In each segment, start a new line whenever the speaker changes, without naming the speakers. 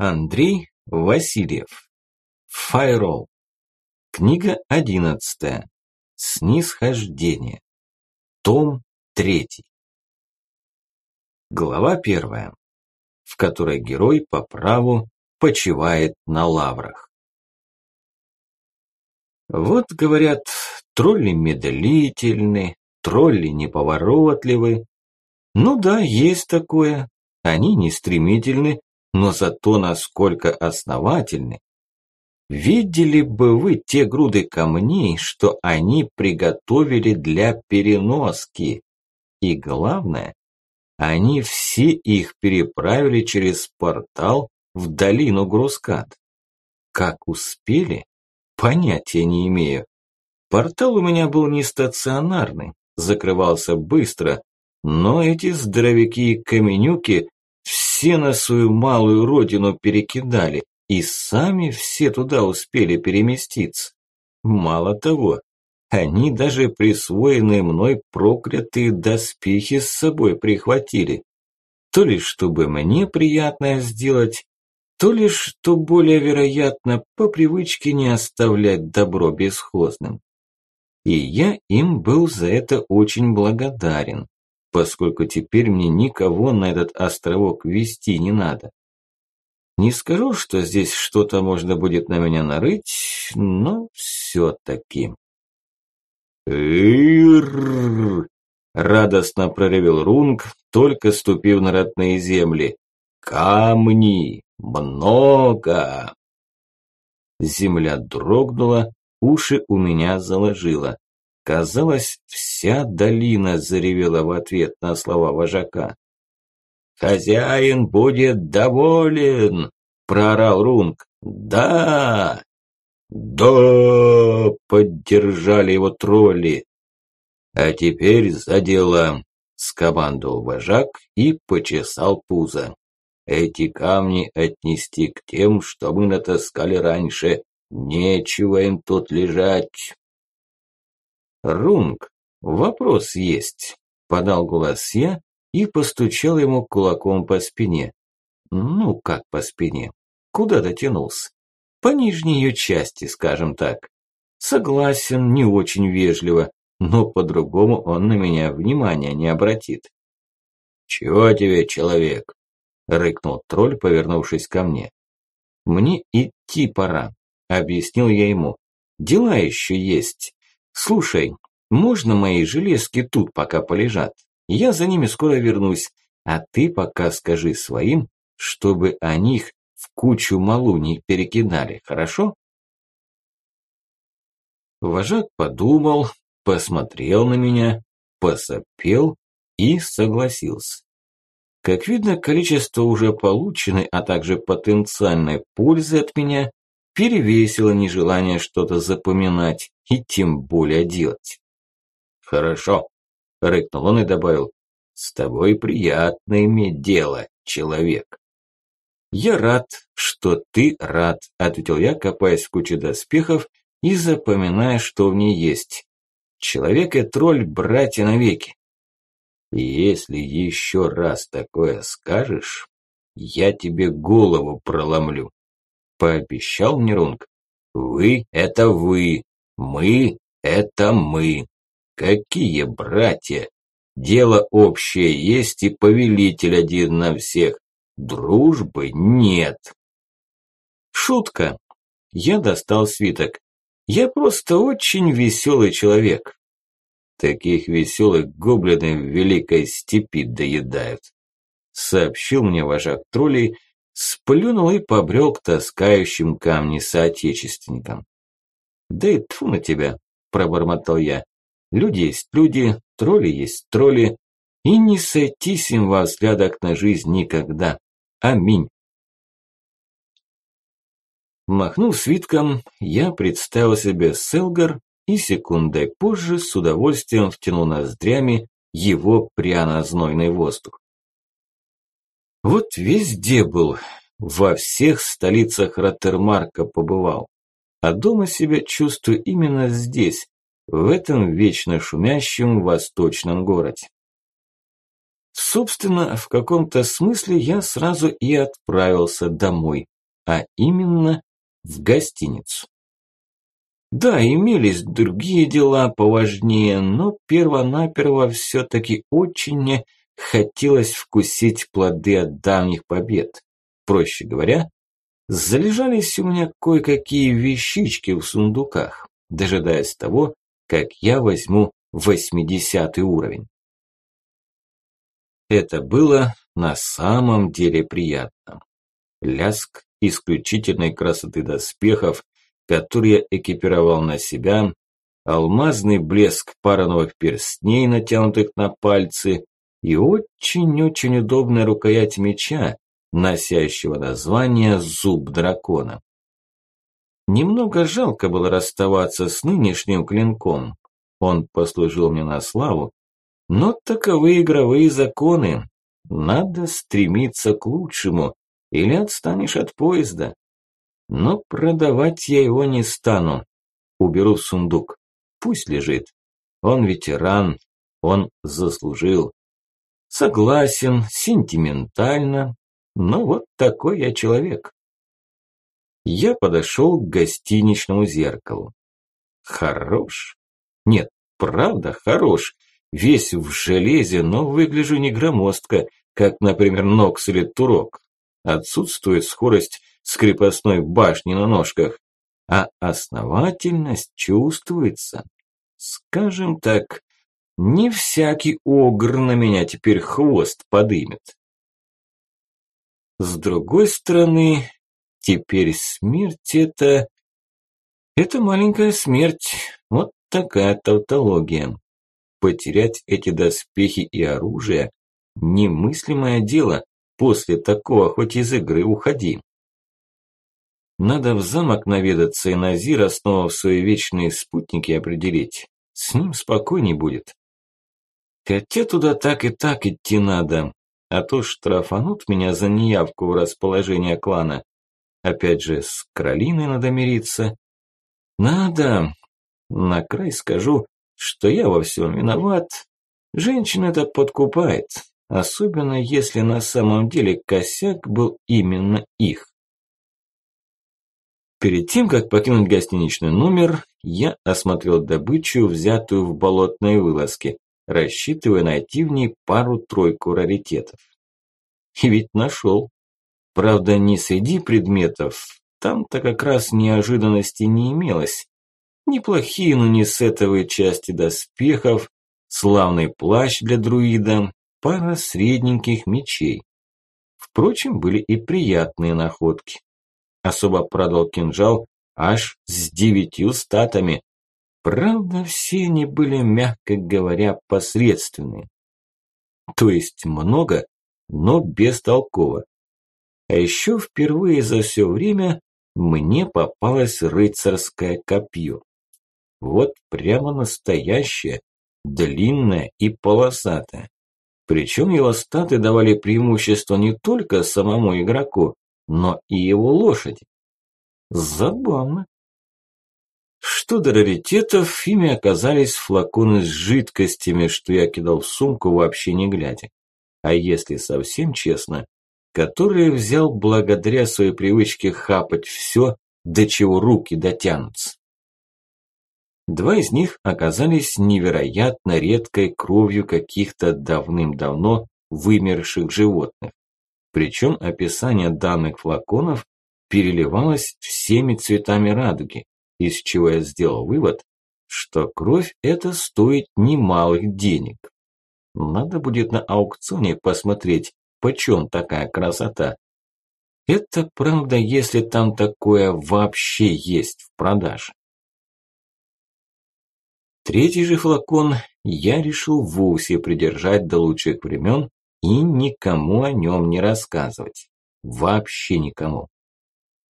Андрей Васильев. Файрол. Книга одиннадцатая. Снисхождение. Том третий. Глава первая, в которой герой по праву почивает на лаврах. Вот, говорят, тролли медлительны, тролли неповоротливы. Ну да, есть такое. Они не стремительны, но зато насколько основательны. Видели бы вы те груды камней, что они приготовили для переноски. И главное, они все их переправили через портал в долину Грускат. Как успели? Понятия не имею. Портал у меня был не стационарный, закрывался быстро, но эти здоровяки и каменюки все на свою малую родину перекидали, и сами все туда успели переместиться. Мало того, они даже присвоенные мной проклятые доспехи с собой прихватили. То ли чтобы мне приятное сделать, то ли, что более вероятно, по привычке не оставлять добро бесхозным. И я им был за это очень благодарен поскольку теперь мне никого на этот островок вести не надо. Не скажу, что здесь что-то можно будет на меня нарыть, но все-таки. Радостно проревел Рунг, только ступив на родные земли. «Камни! Много!» Земля дрогнула, уши у меня заложило. Казалось, вся долина заревела в ответ на слова вожака. «Хозяин будет доволен!» – проорал Рунг. «Да!» «Да!» – поддержали его тролли. «А теперь за дело!» – скомандовал вожак и почесал пузо. «Эти камни отнести к тем, что мы натаскали раньше. Нечего им тут лежать!» Рунг, вопрос есть, подал голос я и постучал ему кулаком по спине. Ну, как по спине? Куда дотянулся? По нижней ее части, скажем так. Согласен, не очень вежливо, но по-другому он на меня внимания не обратит. «Чего тебе, человек?» – рыкнул тролль, повернувшись ко мне. «Мне идти пора», – объяснил я ему. «Дела еще есть. «Слушай, можно мои железки тут пока полежат? Я за ними скоро вернусь, а ты пока скажи своим, чтобы о них в кучу малу не перекидали, хорошо?» Вожак подумал, посмотрел на меня, посопел и согласился. Как видно, количество уже полученной, а также потенциальной пользы от меня перевесило нежелание что-то запоминать, и тем более делать. «Хорошо», – рыкнул он и добавил, – «с тобой приятно иметь дело, человек». «Я рад, что ты рад», – ответил я, копаясь в куче доспехов и запоминая, что в ней есть. «Человек и тролль – братья навеки». «Если еще раз такое скажешь, я тебе голову проломлю», – пообещал Нерунг. «Вы – это вы, мы – это мы. Какие братья! Дело общее есть и повелитель один на всех. Дружбы нет. Шутка. Я достал свиток. Я просто очень веселый человек. Таких веселых гоблины в великой степи доедают. Сообщил мне вожак троллей, сплюнул и побрел к таскающим камни соотечественникам. Да и тьфу на тебя, пробормотал я. Люди есть люди, тролли есть тролли. И не сойтись им во взглядах на жизнь никогда. Аминь. Махнув свитком, я представил себе Селгар и секундой позже с удовольствием втянул ноздрями его пряно-знойный воздух. Вот везде был, во всех столицах Роттермарка побывал а дома себя чувствую именно здесь, в этом вечно шумящем восточном городе. Собственно, в каком-то смысле я сразу и отправился домой, а именно в гостиницу. Да, имелись другие дела поважнее, но первонаперво все-таки очень мне хотелось вкусить плоды от давних побед. Проще говоря, Залежались у меня кое-какие вещички в сундуках, дожидаясь того, как я возьму 80 уровень. Это было на самом деле приятно. Ляск исключительной красоты доспехов, которые я экипировал на себя, алмазный блеск парановых перстней, натянутых на пальцы, и очень-очень удобная рукоять меча, носящего название «Зуб дракона». Немного жалко было расставаться с нынешним клинком. Он послужил мне на славу, но таковы игровые законы. Надо стремиться к лучшему, или отстанешь от поезда. Но продавать я его не стану. Уберу в сундук. Пусть лежит. Он ветеран, он заслужил. Согласен, сентиментально, ну вот такой я человек. Я подошел к гостиничному зеркалу. Хорош. Нет, правда хорош. Весь в железе, но выгляжу не громоздко, как, например, Нокс или Турок. Отсутствует скорость с крепостной башни на ножках, а основательность чувствуется. Скажем так, не всякий огр на меня теперь хвост подымет. С другой стороны, теперь смерть это... Это маленькая смерть, вот такая тавтология. Потерять эти доспехи и оружие – немыслимое дело, после такого хоть из игры уходи. Надо в замок наведаться и Назира снова в свои вечные спутники определить. С ним спокойней будет. Хотя туда так и так идти надо а то штрафанут меня за неявку в расположение клана. Опять же, с Кролиной надо мириться. Надо. На край скажу, что я во всем виноват. Женщина это подкупает, особенно если на самом деле косяк был именно их. Перед тем, как покинуть гостиничный номер, я осмотрел добычу, взятую в болотной вылазке рассчитывая найти в ней пару-тройку раритетов. И ведь нашел. Правда, не среди предметов, там-то как раз неожиданности не имелось. Неплохие нанесетовые части доспехов, славный плащ для друида, пара средненьких мечей. Впрочем, были и приятные находки. Особо продал кинжал аж с девятью статами, Правда, все они были, мягко говоря, посредственные. То есть много, но бестолково. А еще впервые за все время мне попалось рыцарское копье. Вот прямо настоящее, длинное и полосатое. Причем его статы давали преимущество не только самому игроку, но и его лошади. Забавно что до раритетов, ими оказались флаконы с жидкостями, что я кидал в сумку вообще не глядя. А если совсем честно, которые взял благодаря своей привычке хапать все, до чего руки дотянутся. Два из них оказались невероятно редкой кровью каких-то давным-давно вымерших животных. Причем описание данных флаконов переливалось всеми цветами радуги, из чего я сделал вывод, что кровь это стоит немалых денег. Надо будет на аукционе посмотреть, почем такая красота. Это правда, если там такое вообще есть в продаже. Третий же флакон я решил вовсе придержать до лучших времен и никому о нем не рассказывать. Вообще никому.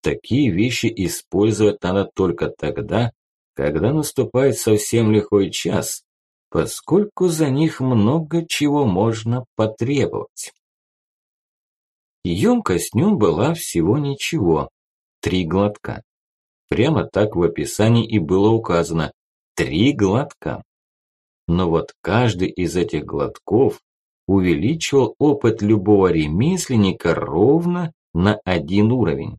Такие вещи использовать надо только тогда, когда наступает совсем лихой час, поскольку за них много чего можно потребовать. Емкость днем была всего ничего, три глотка. Прямо так в описании и было указано «три глотка». Но вот каждый из этих глотков увеличивал опыт любого ремесленника ровно на один уровень.